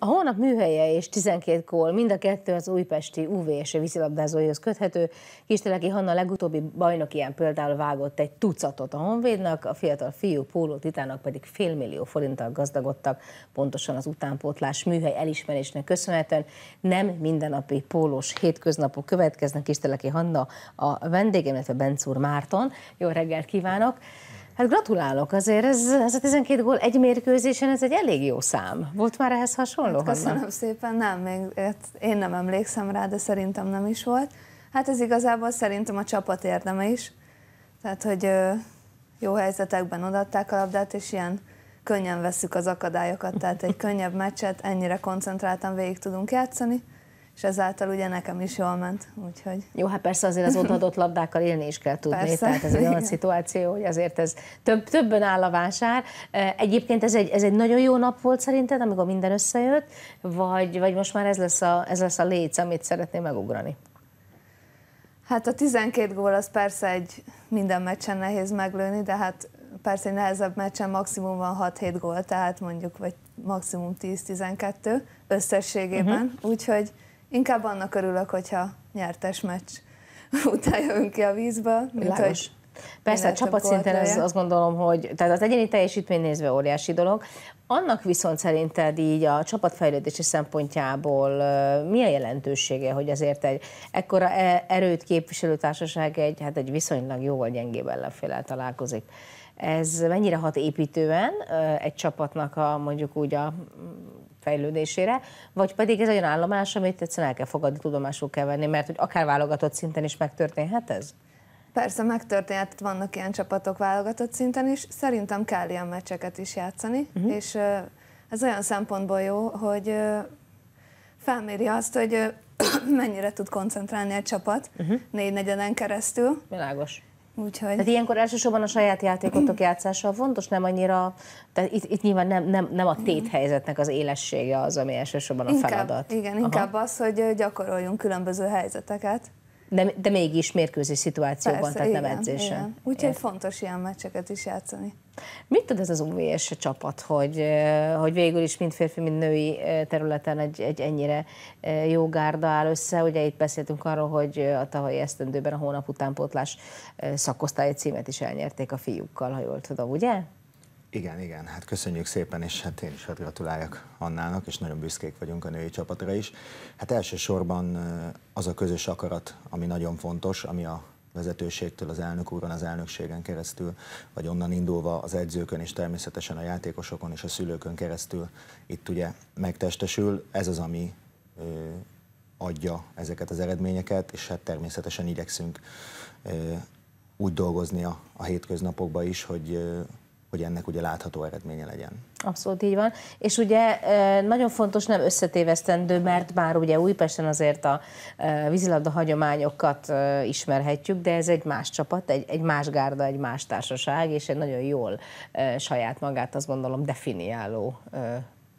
A hónap műhelye és 12 gól, mind a kettő az újpesti UV és vízilabdázóihoz köthető. Kisteleki Hanna legutóbbi ilyen például vágott egy tucatot a Honvédnak, a fiatal fiú póló titának pedig félmillió forinttal gazdagodtak, pontosan az utánpótlás műhely elismerésnek köszönhetően. Nem mindennapi pólós hétköznapok következnek Kisteleki Hanna a vendégem, illetve Bencúr Márton. Jó reggelt kívánok! Hát gratulálok, azért ez, ez a 12 gól egy mérkőzésen, ez egy elég jó szám. Volt már ehhez hasonló? Hát köszönöm Hanna? szépen, nem, még, hát én nem emlékszem rá, de szerintem nem is volt. Hát ez igazából szerintem a csapat érdeme is. Tehát, hogy jó helyzetekben odaadták a labdát, és ilyen könnyen veszük az akadályokat, tehát egy könnyebb meccset ennyire koncentráltan végig tudunk játszani és ezáltal ugye nekem is jól ment, úgyhogy... Jó, hát persze azért az odaadott labdákkal élni is kell tudni, persze, tehát ez egy olyan szituáció, hogy azért ez több, többön áll a vásár. Egyébként ez egy, ez egy nagyon jó nap volt szerinted, amikor minden összejött, vagy, vagy most már ez lesz, a, ez lesz a léc, amit szeretném megugrani? Hát a 12 gól az persze egy minden meccsen nehéz meglőni, de hát persze egy nehezebb meccsen maximum van 6-7 gól, tehát mondjuk vagy maximum 10-12 összességében, uh-huh. úgyhogy Inkább annak örülök, hogyha nyertes meccs után jön ki a vízbe, mint hogy Persze, a csapat szinten az, azt gondolom, hogy tehát az egyéni teljesítmény nézve óriási dolog. Annak viszont szerinted így a csapatfejlődési szempontjából mi a jelentősége, hogy azért egy ekkora e- erőt képviselő társaság egy, hát egy viszonylag jóval gyengébb ellenfélel találkozik? Ez mennyire hat építően egy csapatnak a mondjuk úgy a fejlődésére, vagy pedig ez olyan állomás, amit egyszerűen el kell fogadni, tudomásul kell venni, mert hogy akár válogatott szinten is megtörténhet ez? Persze megtörténhet, hát vannak ilyen csapatok válogatott szinten is, szerintem kell ilyen meccseket is játszani, uh-huh. és ez olyan szempontból jó, hogy felméri azt, hogy mennyire tud koncentrálni egy csapat uh-huh. négy negyeden keresztül. Világos. Úgyhogy... Tehát ilyenkor elsősorban a saját játékotok játszása fontos, nem annyira, tehát itt, itt nyilván nem, nem, nem a téthelyzetnek mm. az élessége az, ami elsősorban a inkább, feladat. Igen, Aha. inkább az, hogy gyakoroljunk különböző helyzeteket, de, de mégis mérkőzés szituációban, Persze, tehát igen, nem edzésen. Igen. Úgyhogy fontos ilyen meccseket is játszani. Mit tud ez az UVS csapat, hogy, hogy végül is mind férfi, mind női területen egy, egy ennyire jó gárda áll össze? Ugye itt beszéltünk arról, hogy a tavalyi esztendőben a hónap utánpótlás szakosztályi címet is elnyerték a fiúkkal, ha jól tudom, ugye? Igen, igen, hát köszönjük szépen, és hát én is hát gratuláljak Annának, és nagyon büszkék vagyunk a női csapatra is. Hát elsősorban az a közös akarat, ami nagyon fontos, ami a vezetőségtől, az elnök úron, az elnökségen keresztül, vagy onnan indulva az edzőkön és természetesen a játékosokon és a szülőkön keresztül itt ugye megtestesül. Ez az, ami ö, adja ezeket az eredményeket, és hát természetesen igyekszünk ö, úgy dolgozni a, a hétköznapokban is, hogy ö, hogy ennek ugye látható eredménye legyen. Abszolút így van. És ugye nagyon fontos nem összetévesztendő, mert bár ugye Újpesten azért a vízilabda hagyományokat ismerhetjük, de ez egy más csapat, egy, egy más gárda, egy más társaság, és egy nagyon jól saját magát azt gondolom definiáló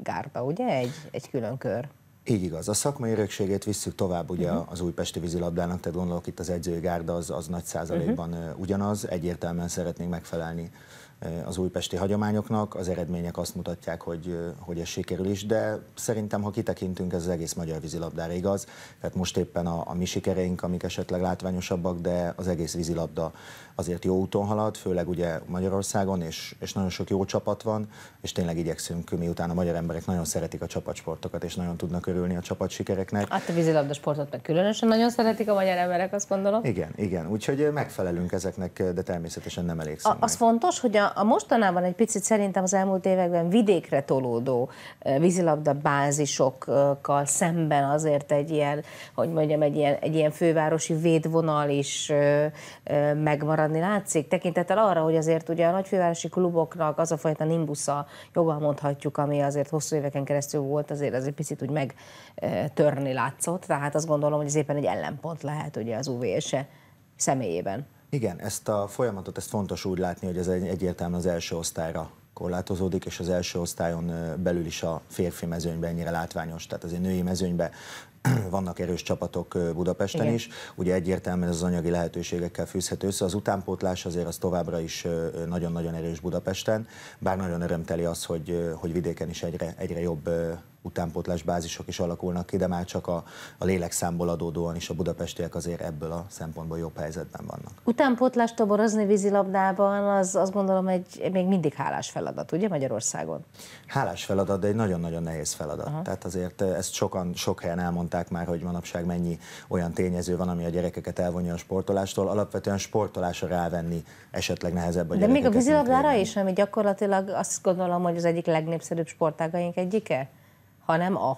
gárda, ugye? Egy, egy külön kör. Így igaz. A szakmai örökségét visszük tovább ugye uh-huh. az újpesti vízilabdának, tehát gondolok itt az edzői gárda az, az nagy százalékban uh-huh. ugyanaz, egyértelműen szeretnénk megfelelni Eh, az újpesti hagyományoknak. Az eredmények azt mutatják, hogy, eh, hogy ez sikerül is, de szerintem, ha kitekintünk, ez az egész magyar vízilabdára igaz. Tehát most éppen a, a mi sikereink, amik esetleg látványosabbak, de az egész vízilabda azért jó úton halad, főleg ugye Magyarországon, és, és nagyon sok jó csapat van, és tényleg igyekszünk, miután a magyar emberek nagyon szeretik a csapatsportokat, és nagyon tudnak örülni a csapat sikereknek. Hát a vízilabda sportot meg különösen nagyon szeretik a magyar emberek, azt gondolom. Igen, igen, úgyhogy megfelelünk ezeknek, de természetesen nem elég. Az fontos, hogy a, a mostanában egy picit szerintem az elmúlt években vidékre tolódó eh, vízilabda bázisokkal szemben azért egy ilyen, hogy mondjam, egy ilyen, egy ilyen fővárosi védvonal is eh, eh, megmaradni látszik, tekintettel arra, hogy azért ugye a nagyfővárosi kluboknak az a fajta nimbusza, joggal mondhatjuk, ami azért hosszú éveken keresztül volt, azért az egy picit úgy megtörni látszott, tehát azt gondolom, hogy ez éppen egy ellenpont lehet ugye az UVS-e személyében. Igen, ezt a folyamatot, ezt fontos úgy látni, hogy ez egyértelműen az első osztályra korlátozódik, és az első osztályon belül is a férfi mezőnyben ennyire látványos, tehát azért női mezőnyben vannak erős csapatok Budapesten Igen. is, ugye egyértelműen az anyagi lehetőségekkel fűzhető össze, az utánpótlás azért az továbbra is nagyon-nagyon erős Budapesten, bár nagyon örömteli az, hogy, hogy vidéken is egyre, egyre jobb utánpótlás bázisok is alakulnak ki, de már csak a, a lélekszámból adódóan is a budapestiek azért ebből a szempontból jobb helyzetben vannak. Utánpótlást toborozni vízilabdában az azt gondolom egy még mindig hálás feladat, ugye Magyarországon? Hálás feladat, de egy nagyon-nagyon nehéz feladat. Aha. Tehát azért ezt sokan, sok helyen elmondták már, hogy manapság mennyi olyan tényező van, ami a gyerekeket elvonja a sportolástól. Alapvetően sportolásra rávenni esetleg nehezebb a De még a vízilabdára is, ami gyakorlatilag azt gondolom, hogy az egyik legnépszerűbb sportágaink egyike? hanem a.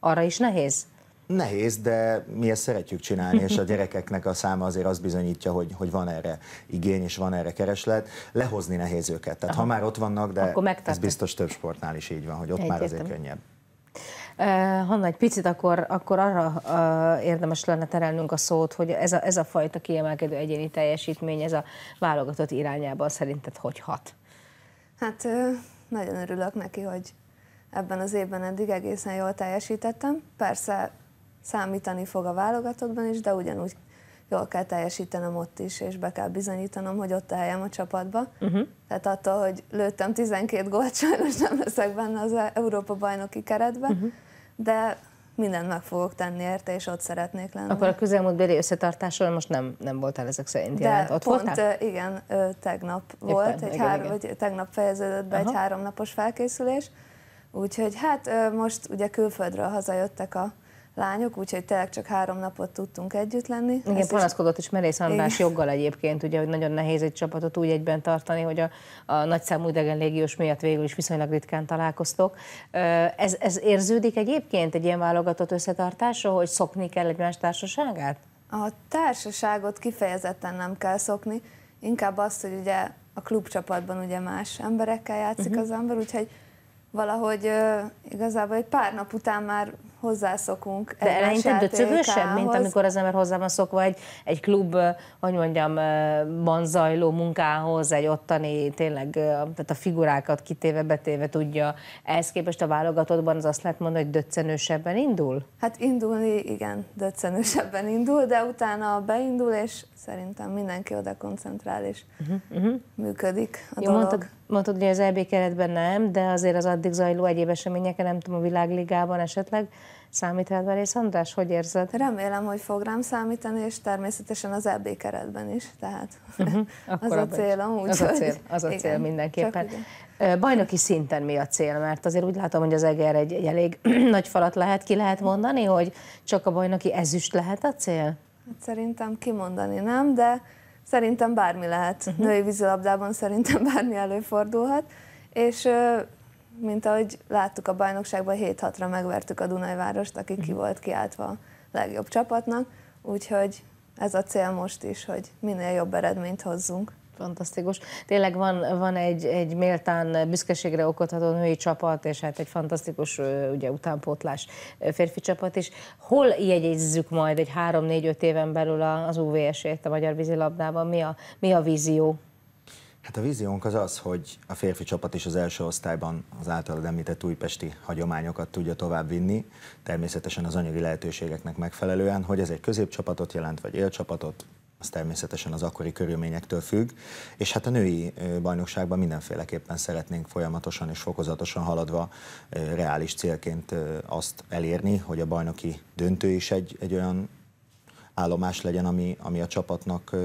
Arra is nehéz? Nehéz, de mi ezt szeretjük csinálni, és a gyerekeknek a száma azért azt bizonyítja, hogy, hogy van erre igény és van erre kereslet. Lehozni nehéz őket. Tehát Aha. ha már ott vannak, de ez biztos több sportnál is így van, hogy ott Egyetem. már azért könnyebb. Hanna, egy picit akkor, akkor arra érdemes lenne terelnünk a szót, hogy ez a, ez a fajta kiemelkedő egyéni teljesítmény, ez a válogatott irányába szerinted hogy hat? Hát nagyon örülök neki, hogy ebben az évben eddig egészen jól teljesítettem. Persze számítani fog a válogatottban is, de ugyanúgy jól kell teljesítenem ott is, és be kell bizonyítanom, hogy ott helyem a csapatba. Uh-huh. Mhm. Tehát attól, hogy lőttem 12 gólt, sajnos nem leszek benne az Európa-bajnoki keretben, uh-huh. Mhm. de mindent meg fogok tenni érte, és ott szeretnék lenni. Akkor a közelmúltbéli összetartásról most nem, nem voltál ezek szerint jelent. ott pont, voltál? igen, tegnap Éppen, volt, egy igen, három, igen. Vagy, tegnap fejeződött be Aha. egy háromnapos felkészülés, Úgyhogy hát most ugye külföldről hazajöttek a lányok, úgyhogy tényleg csak három napot tudtunk együtt lenni. Igen, Ez panaszkodott is, is Merész András Igen. joggal egyébként, ugye, hogy nagyon nehéz egy csapatot úgy egyben tartani, hogy a, a nagyszámú idegen légiós miatt végül is viszonylag ritkán találkoztok. Ez, ez érződik egyébként egy ilyen válogatott összetartásra, hogy szokni kell egymás társaságát? A társaságot kifejezetten nem kell szokni, inkább azt, hogy ugye a klubcsapatban ugye más emberekkel játszik uh-huh. az ember, úgyhogy valahogy uh, igazából egy pár nap után már hozzászokunk. De eleinte döcögősebb, mint amikor az ember hozzá van szokva egy, egy klub, hogy mondjam, van zajló munkához, egy ottani tényleg, tehát a figurákat kitéve, betéve tudja. Ehhez képest a válogatottban az azt lehet mondani, hogy döccenősebben indul? Hát indulni, igen, döccenősebben indul, de utána beindul, és szerintem mindenki oda koncentrál, és uh-huh, uh-huh. működik a Jó, dolog. Mondtad, mondtad, hogy az EB keretben nem, de azért az addig zajló egyéb eseményeken, nem tudom, a világligában esetleg számít rád Verész András? Hogy érzed? Remélem, hogy fog rám számítani, és természetesen az EB keretben is, tehát uh-huh. az a célom. Úgy, az a cél, az a igen, mindenképpen. Bajnoki szinten mi a cél? Mert azért úgy látom, hogy az Eger egy, egy elég nagy falat lehet, ki lehet mondani, hogy csak a bajnoki ezüst lehet a cél? Hát szerintem kimondani nem, de Szerintem bármi lehet. Uh-huh. Női vízilabdában szerintem bármi előfordulhat. És mint ahogy láttuk a bajnokságban, 7-6-ra megvertük a Dunajvárost, aki uh-huh. ki mhm. volt kiáltva a legjobb csapatnak. Úgyhogy ez a cél most is, hogy minél jobb eredményt hozzunk. Fantasztikus. Tényleg van, van egy, egy méltán büszkeségre okotható női csapat, és hát egy fantasztikus ugye, utánpótlás férfi csapat is. Hol jegyezzük majd egy 3-4-5 éven belül az UVS-ét a magyar vízilabdában? Mi a, mi a vízió? Hát a víziónk az az, hogy a férfi csapat is az első osztályban az általad említett újpesti hagyományokat tudja továbbvinni, természetesen az anyagi lehetőségeknek megfelelően, hogy ez egy középcsapatot jelent, vagy élcsapatot, az természetesen az akkori körülményektől függ, és hát a női bajnokságban mindenféleképpen szeretnénk folyamatosan és fokozatosan haladva reális célként azt elérni, hogy a bajnoki döntő is egy, egy olyan állomás legyen, ami, ami a csapatnak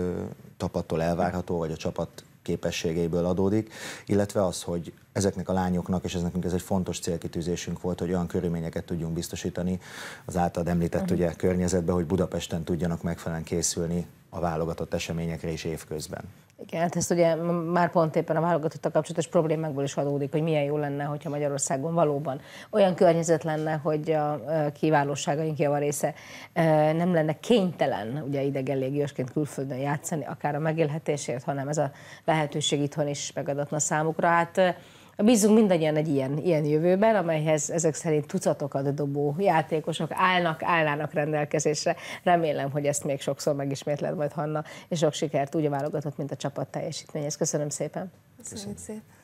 csapattól elvárható, vagy a csapat képességeiből adódik, illetve az, hogy ezeknek a lányoknak, és ez nekünk ez egy fontos célkitűzésünk volt, hogy olyan körülményeket tudjunk biztosítani az általad említett mhm. ugye, környezetben, hogy Budapesten tudjanak megfelelően készülni a válogatott eseményekre is évközben. Igen, hát ezt ugye már pont éppen a válogatottak kapcsolatos problémákból is adódik, hogy milyen jó lenne, hogyha Magyarországon valóban olyan környezet lenne, hogy a kiválóságaink javarésze nem lenne kénytelen ugye idegen légiósként külföldön játszani, akár a megélhetésért, hanem ez a lehetőség itthon is megadatna számukra. Hát Bízunk mindannyian egy ilyen, ilyen jövőben, amelyhez ezek szerint tucatokat dobó játékosok állnak, állnának rendelkezésre. Remélem, hogy ezt még sokszor megismétled majd Hanna, és sok sikert úgy a válogatott, mint a csapat teljesítményhez. Köszönöm szépen. Köszönöm szépen.